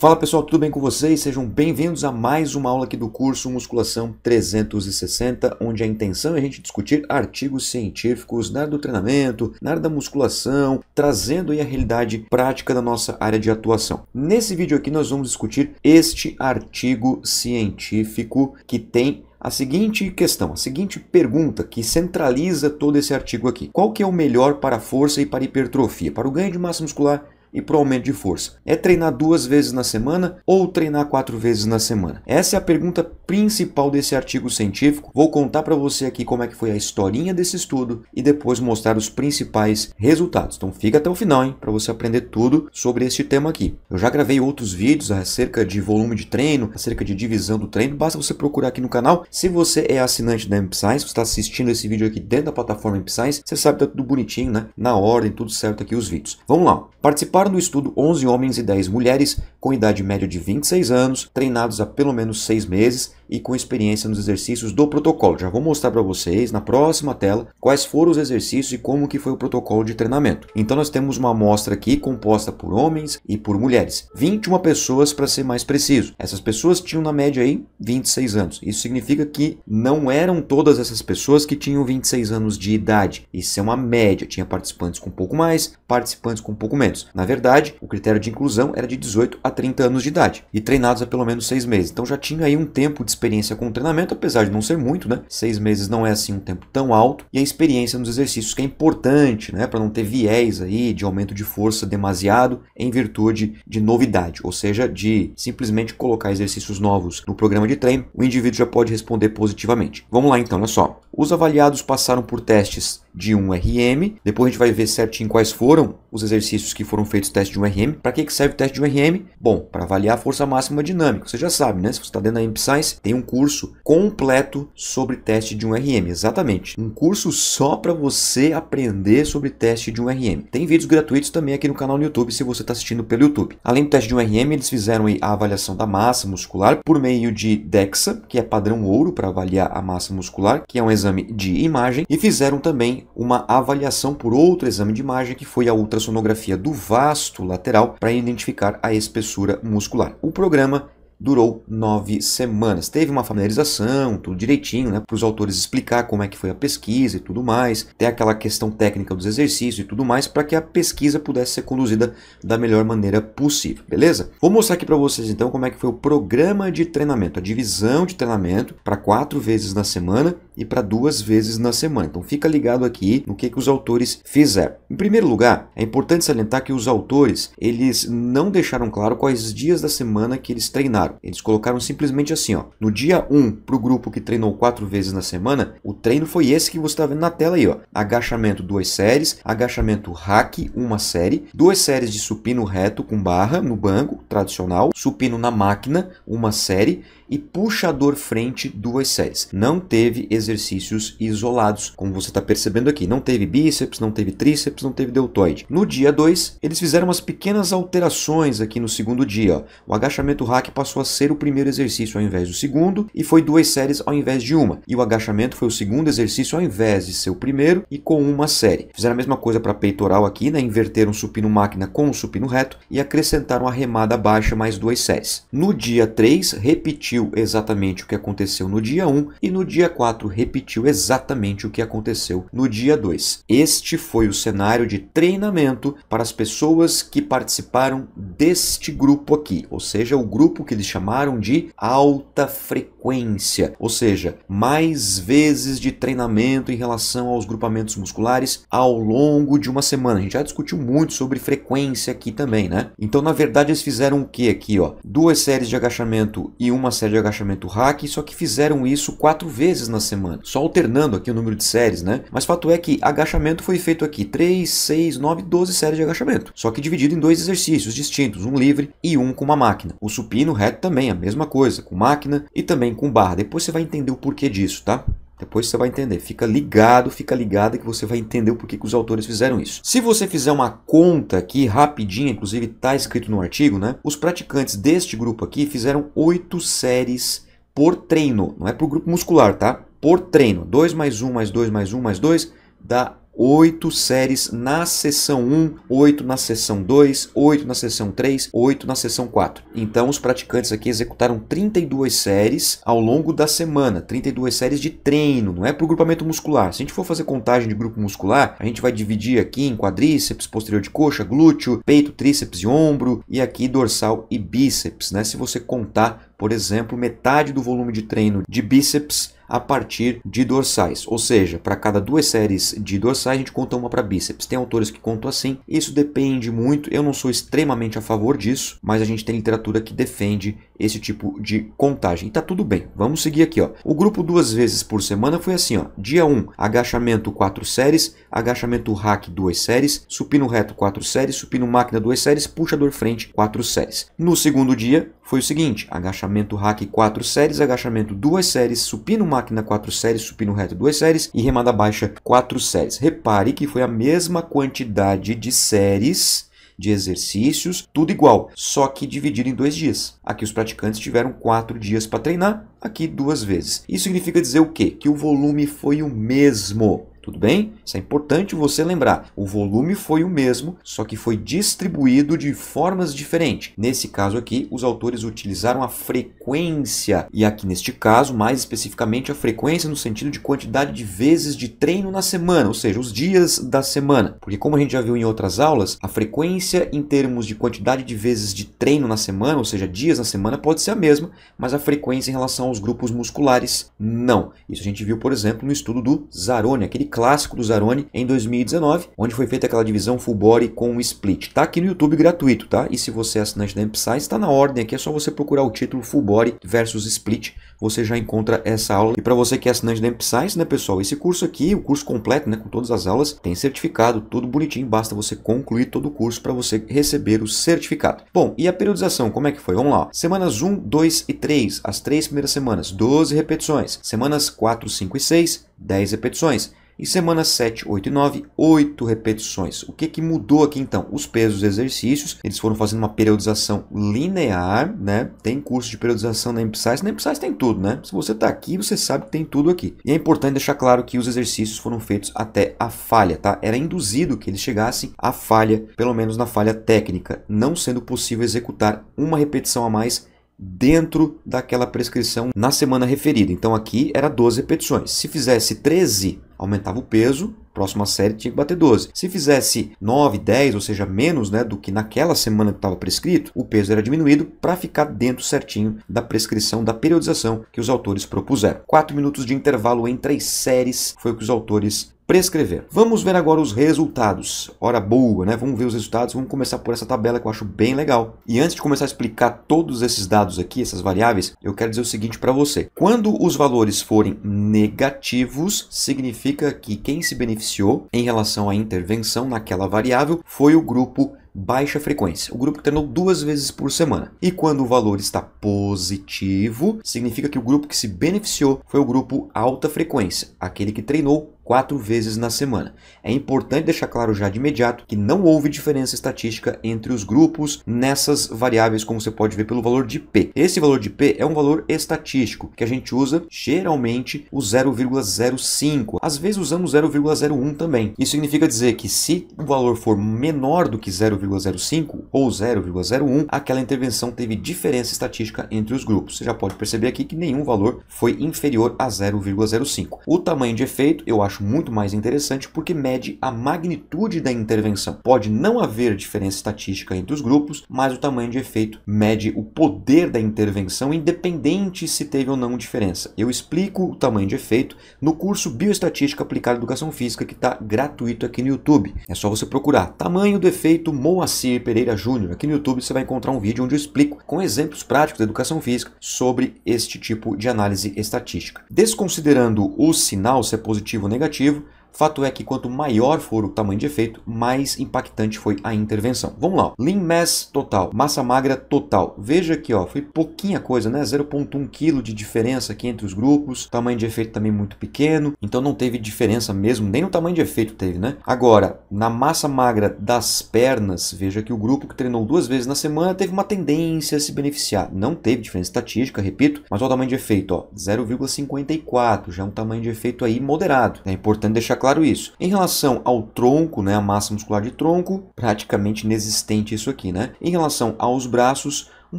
Fala pessoal, tudo bem com vocês? Sejam bem-vindos a mais uma aula aqui do curso Musculação 360, onde a intenção é a gente discutir artigos científicos na né, área do treinamento, na né, área da musculação, trazendo aí a realidade prática da nossa área de atuação. Nesse vídeo aqui nós vamos discutir este artigo científico que tem a seguinte questão, a seguinte pergunta que centraliza todo esse artigo aqui. Qual que é o melhor para a força e para a hipertrofia? Para o ganho de massa muscular e para o aumento de força? É treinar duas vezes na semana ou treinar quatro vezes na semana? Essa é a pergunta principal desse artigo científico. Vou contar para você aqui como é que foi a historinha desse estudo e depois mostrar os principais resultados. Então fica até o final, hein, para você aprender tudo sobre este tema aqui. Eu já gravei outros vídeos acerca de volume de treino, acerca de divisão do treino. Basta você procurar aqui no canal. Se você é assinante da MPScience, está assistindo esse vídeo aqui dentro da plataforma MPScience, você sabe que tá tudo bonitinho, né? Na ordem, tudo certo aqui os vídeos. Vamos lá. Participar Participaram do estudo 11 homens e 10 mulheres com idade média de 26 anos, treinados há pelo menos 6 meses e com experiência nos exercícios do protocolo. Já vou mostrar para vocês na próxima tela quais foram os exercícios e como que foi o protocolo de treinamento. Então nós temos uma amostra aqui composta por homens e por mulheres, 21 pessoas para ser mais preciso. Essas pessoas tinham na média aí 26 anos. Isso significa que não eram todas essas pessoas que tinham 26 anos de idade. Isso é uma média, tinha participantes com um pouco mais, participantes com um pouco menos. Na verdade, o critério de inclusão era de 18 a 30 anos de idade e treinados há pelo menos 6 meses. Então já tinha aí um tempo de experiência com o treinamento, apesar de não ser muito, né? Seis meses não é assim um tempo tão alto. E a experiência nos exercícios que é importante, né? Para não ter viés aí de aumento de força demasiado em virtude de novidade, ou seja, de simplesmente colocar exercícios novos no programa de treino, o indivíduo já pode responder positivamente. Vamos lá então, olha só. Os avaliados passaram por testes de um RM. Depois a gente vai ver certinho quais foram os exercícios que foram feitos teste de um RM. Para que, que serve o teste de um RM? Bom, para avaliar a força máxima dinâmica. Você já sabe, né? Se você está dentro da MPScience, tem um curso completo sobre teste de um RM. Exatamente. Um curso só para você aprender sobre teste de um RM. Tem vídeos gratuitos também aqui no canal no YouTube, se você está assistindo pelo YouTube. Além do teste de um RM, eles fizeram a avaliação da massa muscular por meio de DEXA, que é padrão ouro para avaliar a massa muscular, que é um exame de imagem, e fizeram também uma avaliação por outro exame de imagem, que foi a ultrassonografia do vasto lateral, para identificar a espessura muscular. O programa durou nove semanas. Teve uma familiarização, tudo direitinho, né, para os autores explicar como é que foi a pesquisa e tudo mais, ter aquela questão técnica dos exercícios e tudo mais, para que a pesquisa pudesse ser conduzida da melhor maneira possível, beleza? Vou mostrar aqui para vocês então como é que foi o programa de treinamento, a divisão de treinamento para quatro vezes na semana e para duas vezes na semana. Então fica ligado aqui no que, que os autores fizeram. Em primeiro lugar, é importante salientar que os autores eles não deixaram claro quais dias da semana que eles treinaram. Eles colocaram simplesmente assim, ó, no dia 1 para o grupo que treinou quatro vezes na semana, o treino foi esse que você está vendo na tela aí, ó, agachamento duas séries, agachamento hack uma série, duas séries de supino reto com barra no banco tradicional, supino na máquina uma série e puxador frente duas séries. Não teve exercício exercícios isolados, como você está percebendo aqui. Não teve bíceps, não teve tríceps, não teve deltoide. No dia 2, eles fizeram umas pequenas alterações aqui no segundo dia. Ó. O agachamento rack passou a ser o primeiro exercício ao invés do segundo e foi duas séries ao invés de uma. E o agachamento foi o segundo exercício ao invés de ser o primeiro e com uma série. Fizeram a mesma coisa para peitoral aqui, né? Inverteram o supino máquina com o supino reto e acrescentaram a remada baixa mais duas séries. No dia 3, repetiu exatamente o que aconteceu no dia 1 um, e no dia 4 repetiu exatamente o que aconteceu no dia 2. Este foi o cenário de treinamento para as pessoas que participaram deste grupo aqui, ou seja, o grupo que eles chamaram de alta frequência frequência, ou seja, mais vezes de treinamento em relação aos grupamentos musculares ao longo de uma semana. A gente já discutiu muito sobre frequência aqui também, né? Então, na verdade, eles fizeram o que aqui, ó? Duas séries de agachamento e uma série de agachamento hack, só que fizeram isso quatro vezes na semana, só alternando aqui o número de séries, né? Mas fato é que agachamento foi feito aqui 3, 6, 9, 12 séries de agachamento, só que dividido em dois exercícios distintos, um livre e um com uma máquina. O supino reto também, a mesma coisa, com máquina e também também com barra. Depois você vai entender o porquê disso, tá? Depois você vai entender. Fica ligado, fica ligado que você vai entender o porquê que os autores fizeram isso. Se você fizer uma conta aqui rapidinha, inclusive está escrito no artigo, né? Os praticantes deste grupo aqui fizeram oito séries por treino. Não é para o grupo muscular, tá? Por treino. 2 mais 1 um, mais 2 mais 1 um, mais 2 dá oito séries na sessão 1, oito na sessão 2, oito na sessão 3, oito na sessão 4. Então os praticantes aqui executaram 32 séries ao longo da semana, 32 séries de treino, não é para o grupamento muscular. Se a gente for fazer contagem de grupo muscular, a gente vai dividir aqui em quadríceps, posterior de coxa, glúteo, peito, tríceps e ombro, e aqui dorsal e bíceps, né? Se você contar, por exemplo, metade do volume de treino de bíceps a partir de dorsais, ou seja, para cada duas séries de dorsais a gente conta uma para bíceps. Tem autores que contam assim, isso depende muito, eu não sou extremamente a favor disso, mas a gente tem literatura que defende esse tipo de contagem. Tá tudo bem. Vamos seguir aqui, ó. O grupo duas vezes por semana foi assim, ó. Dia 1, agachamento 4 séries, agachamento rack 2 séries, supino reto 4 séries, supino máquina 2 séries, puxador frente 4 séries. No segundo dia, foi o seguinte: agachamento hack 4 séries, agachamento 2 séries, supino máquina 4 séries, supino reto 2 séries e remada baixa 4 séries. Repare que foi a mesma quantidade de séries de exercícios, tudo igual, só que dividido em dois dias. Aqui os praticantes tiveram quatro dias para treinar, aqui duas vezes. Isso significa dizer o quê? Que o volume foi o mesmo. Tudo bem? Isso é importante você lembrar. O volume foi o mesmo, só que foi distribuído de formas diferentes. Nesse caso aqui, os autores utilizaram a frequência, e aqui neste caso, mais especificamente, a frequência no sentido de quantidade de vezes de treino na semana, ou seja, os dias da semana. Porque, como a gente já viu em outras aulas, a frequência em termos de quantidade de vezes de treino na semana, ou seja, dias na semana, pode ser a mesma, mas a frequência em relação aos grupos musculares, não. Isso a gente viu, por exemplo, no estudo do Zarone, aquele clássico do Zaroni em 2019, onde foi feita aquela divisão full body com o split. Tá aqui no YouTube gratuito, tá? E se você é assinante da MPSI, está na ordem aqui, é só você procurar o título full body versus split, você já encontra essa aula. E para você que é assinante da MPSI, né, pessoal, esse curso aqui, o curso completo, né, com todas as aulas, tem certificado, tudo bonitinho, basta você concluir todo o curso para você receber o certificado. Bom, e a periodização, como é que foi? Vamos lá. Semanas 1, 2 e 3, as três primeiras semanas, 12 repetições. Semanas 4, 5 e 6, 10 repetições. E semana 7, 8 e 9, 8 repetições. O que, que mudou aqui então? Os pesos e exercícios, eles foram fazendo uma periodização linear, né? Tem curso de periodização na Empsize, na Empsize tem tudo, né? Se você está aqui, você sabe que tem tudo aqui. E é importante deixar claro que os exercícios foram feitos até a falha, tá? Era induzido que eles chegassem à falha, pelo menos na falha técnica, não sendo possível executar uma repetição a mais dentro daquela prescrição na semana referida. Então aqui era 12 repetições. Se fizesse 13, aumentava o peso, próxima série tinha que bater 12. Se fizesse 9, 10, ou seja, menos né, do que naquela semana que estava prescrito, o peso era diminuído para ficar dentro certinho da prescrição, da periodização que os autores propuseram. 4 minutos de intervalo entre as séries foi o que os autores prescrever. Vamos ver agora os resultados. Hora boa, né? Vamos ver os resultados. Vamos começar por essa tabela que eu acho bem legal. E antes de começar a explicar todos esses dados aqui, essas variáveis, eu quero dizer o seguinte para você. Quando os valores forem negativos, significa que quem se beneficiou em relação à intervenção naquela variável foi o grupo baixa frequência, o grupo que treinou duas vezes por semana. E quando o valor está positivo, significa que o grupo que se beneficiou foi o grupo alta frequência, aquele que treinou quatro vezes na semana. É importante deixar claro já de imediato que não houve diferença estatística entre os grupos nessas variáveis, como você pode ver pelo valor de P. Esse valor de P é um valor estatístico que a gente usa geralmente o 0,05. Às vezes usamos 0,01 também. Isso significa dizer que se o valor for menor do que 0,05 ou 0,01, aquela intervenção teve diferença estatística entre os grupos. Você já pode perceber aqui que nenhum valor foi inferior a 0,05. O tamanho de efeito eu acho acho muito mais interessante porque mede a magnitude da intervenção. Pode não haver diferença estatística entre os grupos, mas o tamanho de efeito mede o poder da intervenção, independente se teve ou não diferença. Eu explico o tamanho de efeito no curso Bioestatística Aplicada à Educação Física, que está gratuito aqui no YouTube. É só você procurar tamanho do efeito Moacir Pereira Júnior. Aqui no YouTube você vai encontrar um vídeo onde eu explico com exemplos práticos da educação física sobre este tipo de análise estatística. Desconsiderando o sinal, se é positivo ou negativo, negativo Fato é que quanto maior for o tamanho de efeito, mais impactante foi a intervenção. Vamos lá. Lean mass total, massa magra total. Veja aqui, ó, foi pouquinha coisa, né? 0.1 kg de diferença aqui entre os grupos. Tamanho de efeito também muito pequeno, então não teve diferença mesmo, nem no tamanho de efeito teve, né? Agora, na massa magra das pernas, veja que o grupo que treinou duas vezes na semana teve uma tendência a se beneficiar. Não teve diferença estatística, repito, mas o tamanho de efeito, ó, 0,54, já é um tamanho de efeito aí moderado. É importante deixar claro isso. Em relação ao tronco, né, a massa muscular de tronco, praticamente inexistente isso aqui, né? Em relação aos braços, um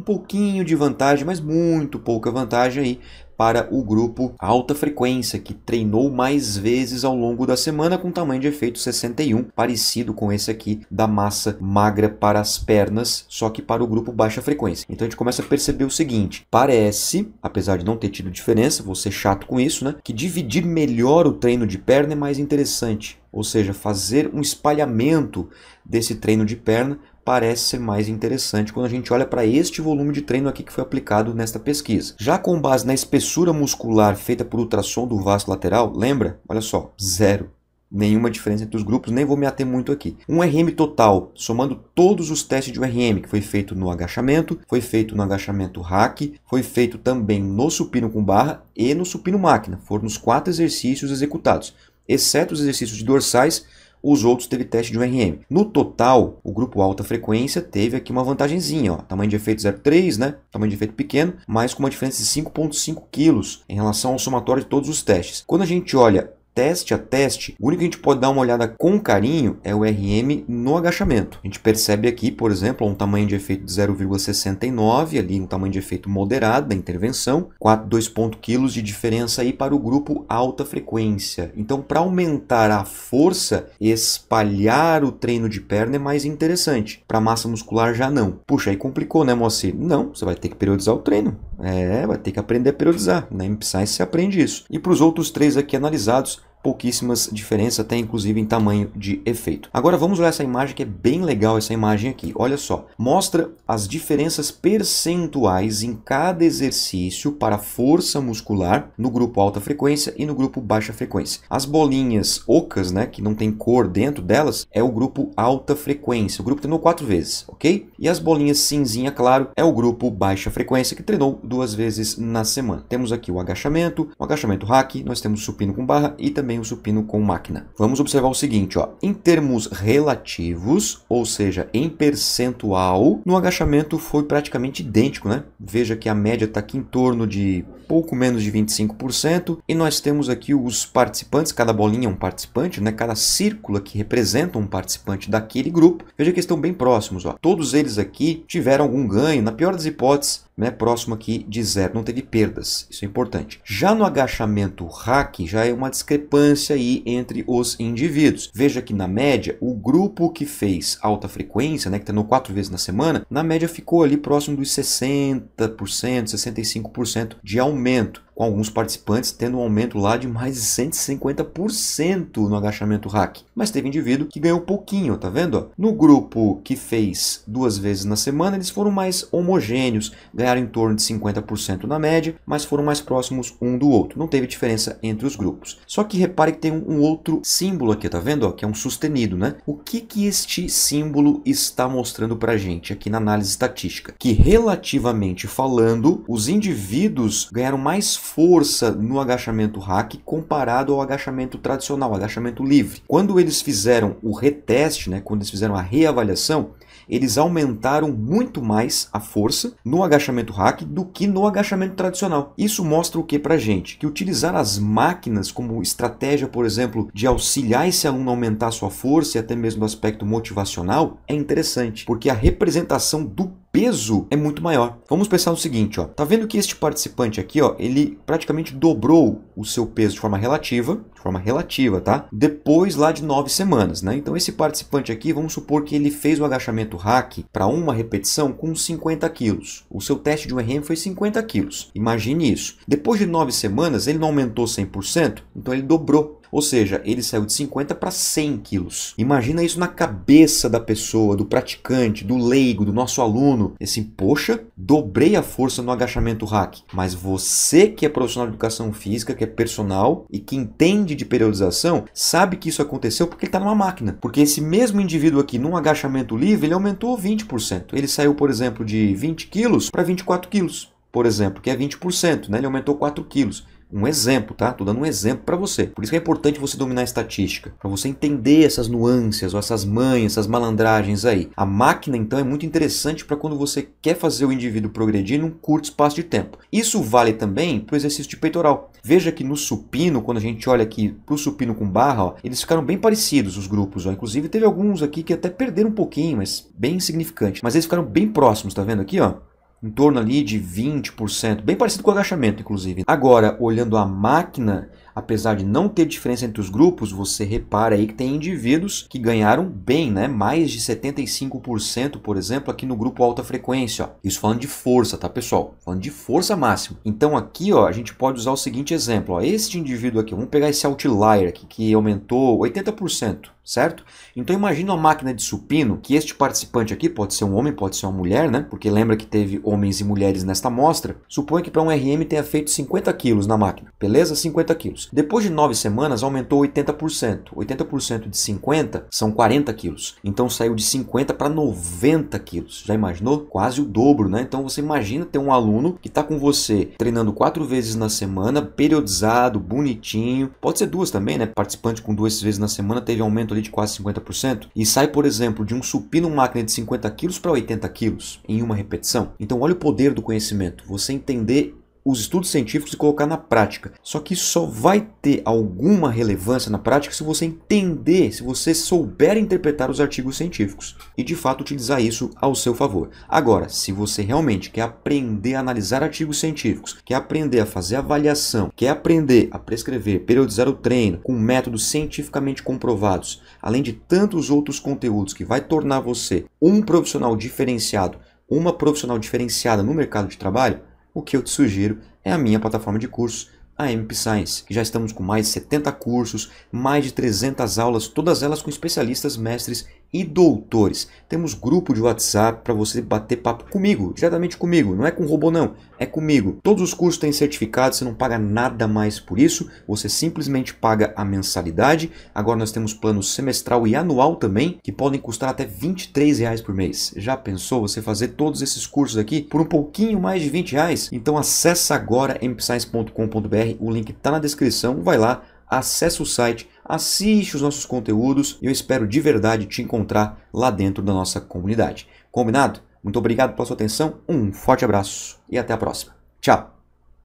pouquinho de vantagem, mas muito pouca vantagem aí para o grupo alta frequência, que treinou mais vezes ao longo da semana com tamanho de efeito 61, parecido com esse aqui da massa magra para as pernas, só que para o grupo baixa frequência. Então a gente começa a perceber o seguinte: parece, apesar de não ter tido diferença, vou ser é chato com isso, né? Que dividir melhor o treino de perna é mais interessante ou seja, fazer um espalhamento desse treino de perna parece ser mais interessante quando a gente olha para este volume de treino aqui que foi aplicado nesta pesquisa. Já com base na espessura muscular feita por ultrassom do vasto lateral, lembra? Olha só, zero nenhuma diferença entre os grupos, nem vou me ater muito aqui. Um RM total, somando todos os testes de um RM, que foi feito no agachamento, foi feito no agachamento hack, foi feito também no supino com barra e no supino máquina. Foram os quatro exercícios executados, exceto os exercícios de dorsais, os outros teve teste de URM. No total, o grupo alta frequência teve aqui uma vantagenzinha, ó, tamanho de efeito 0,3, né? Tamanho de efeito pequeno, mas com uma diferença de 5,5 quilos em relação ao somatório de todos os testes. Quando a gente olha teste a teste, o único que a gente pode dar uma olhada com carinho é o RM no agachamento. A gente percebe aqui, por exemplo, um tamanho de efeito de 0,69, ali um tamanho de efeito moderado da intervenção, 4,2 kg de diferença aí para o grupo alta frequência. Então, para aumentar a força, espalhar o treino de perna é mais interessante. Para massa muscular já não. Puxa, aí complicou, né, Moacir? Não, você vai ter que periodizar o treino. É, vai ter que aprender a periodizar. Na né? MPScience você aprende isso. E para os outros três aqui analisados, pouquíssimas diferenças, até inclusive em tamanho de efeito. Agora vamos olhar essa imagem que é bem legal essa imagem aqui. Olha só, mostra as diferenças percentuais em cada exercício para força muscular no grupo alta frequência e no grupo baixa frequência. As bolinhas ocas, né, que não tem cor dentro delas, é o grupo alta frequência. O grupo treinou quatro vezes, ok? E as bolinhas cinzinha, claro, é o grupo baixa frequência que treinou duas vezes na semana. Temos aqui o agachamento, o agachamento hack, nós temos supino com barra e também o supino com máquina. Vamos observar o seguinte, ó, em termos relativos, ou seja, em percentual, no agachamento foi praticamente idêntico, né? Veja que a média está aqui em torno de pouco menos de 25% e nós temos aqui os participantes, cada bolinha é um participante, né? Cada círculo que representa um participante daquele grupo. Veja que estão bem próximos, ó. Todos eles aqui tiveram algum ganho, na pior das hipóteses, né, próximo aqui de zero, não teve perdas, isso é importante. Já no agachamento hack, já é uma discrepância aí entre os indivíduos. Veja que na média, o grupo que fez alta frequência, né, que treinou quatro vezes na semana, na média ficou ali próximo dos 60%, 65% de aumento com alguns participantes tendo um aumento lá de mais de 150% no agachamento hack. Mas teve indivíduo que ganhou pouquinho, tá vendo? No grupo que fez duas vezes na semana, eles foram mais homogêneos, ganharam em torno de 50% na média, mas foram mais próximos um do outro. Não teve diferença entre os grupos. Só que repare que tem um outro símbolo aqui, tá vendo? Ó, que é um sustenido, né? O que que este símbolo está mostrando pra gente aqui na análise estatística? Que relativamente falando, os indivíduos ganharam mais força no agachamento hack comparado ao agachamento tradicional, agachamento livre. Quando eles fizeram o reteste, né, quando eles fizeram a reavaliação, eles aumentaram muito mais a força no agachamento hack do que no agachamento tradicional. Isso mostra o que para gente? Que utilizar as máquinas como estratégia, por exemplo, de auxiliar esse aluno a aumentar a sua força e até mesmo o aspecto motivacional é interessante, porque a representação do peso é muito maior. Vamos pensar no seguinte, ó. Tá vendo que este participante aqui, ó, ele praticamente dobrou o seu peso de forma relativa, de forma relativa, tá? Depois lá de nove semanas, né? Então esse participante aqui, vamos supor que ele fez o agachamento hack para uma repetição com 50 quilos. O seu teste de RM foi 50 quilos. Imagine isso. Depois de nove semanas, ele não aumentou 100%, então ele dobrou ou seja, ele saiu de 50 para 100 quilos. Imagina isso na cabeça da pessoa, do praticante, do leigo, do nosso aluno. Assim, poxa, dobrei a força no agachamento hack. Mas você que é profissional de educação física, que é personal e que entende de periodização, sabe que isso aconteceu porque ele está numa máquina. Porque esse mesmo indivíduo aqui, num agachamento livre, ele aumentou 20%. Ele saiu, por exemplo, de 20 quilos para 24 quilos por exemplo, que é 20%, né? ele aumentou 4 quilos. Um exemplo, tá? Tô dando um exemplo para você. Por isso que é importante você dominar a estatística, para você entender essas nuances, ou essas manhas, essas malandragens aí. A máquina então é muito interessante para quando você quer fazer o indivíduo progredir num curto espaço de tempo. Isso vale também para o exercício de peitoral. Veja que no supino, quando a gente olha aqui para o supino com barra, ó, eles ficaram bem parecidos os grupos. Ó. Inclusive teve alguns aqui que até perderam um pouquinho, mas bem insignificante. Mas eles ficaram bem próximos, tá vendo aqui, ó? em torno ali de 20%, bem parecido com o agachamento, inclusive. Agora, olhando a máquina, apesar de não ter diferença entre os grupos, você repara aí que tem indivíduos que ganharam bem, né? Mais de 75%, por exemplo, aqui no grupo alta frequência, ó. Isso falando de força, tá, pessoal? Falando de força máxima. Então aqui, ó, a gente pode usar o seguinte exemplo, ó. Este indivíduo aqui, vamos pegar esse outlier aqui que aumentou 80% certo? Então imagina uma máquina de supino, que este participante aqui pode ser um homem, pode ser uma mulher, né? Porque lembra que teve homens e mulheres nesta amostra. Suponha que para um RM tenha feito 50 quilos na máquina, beleza? 50 quilos. Depois de 9 semanas aumentou 80%. 80% de 50 são 40 quilos. Então saiu de 50 para 90 quilos. Já imaginou? Quase o dobro, né? Então você imagina ter um aluno que está com você treinando quatro vezes na semana, periodizado, bonitinho. Pode ser duas também, né? Participante com duas vezes na semana teve aumento ali de quase 50% e sai, por exemplo, de um supino máquina de 50 quilos para 80 quilos em uma repetição. Então olha o poder do conhecimento, você entender os estudos científicos e colocar na prática. Só que só vai ter alguma relevância na prática se você entender, se você souber interpretar os artigos científicos e de fato utilizar isso ao seu favor. Agora, se você realmente quer aprender a analisar artigos científicos, quer aprender a fazer avaliação, quer aprender a prescrever, periodizar o treino com métodos cientificamente comprovados, além de tantos outros conteúdos que vai tornar você um profissional diferenciado, uma profissional diferenciada no mercado de trabalho, o que eu te sugiro é a minha plataforma de cursos, a MP Science, que já estamos com mais de 70 cursos, mais de 300 aulas, todas elas com especialistas, mestres e doutores. Temos grupo de WhatsApp para você bater papo comigo, diretamente comigo, não é com robô não, é comigo. Todos os cursos têm certificado, você não paga nada mais por isso, você simplesmente paga a mensalidade. Agora nós temos plano semestral e anual também, que podem custar até 23 reais por mês. Já pensou você fazer todos esses cursos aqui por um pouquinho mais de 20 reais? Então acessa agora mpscience.com.br, o link está na descrição, vai lá, acessa o site, assiste os nossos conteúdos e eu espero de verdade te encontrar lá dentro da nossa comunidade. Combinado? Muito obrigado pela sua atenção, um forte abraço e até a próxima. Tchau!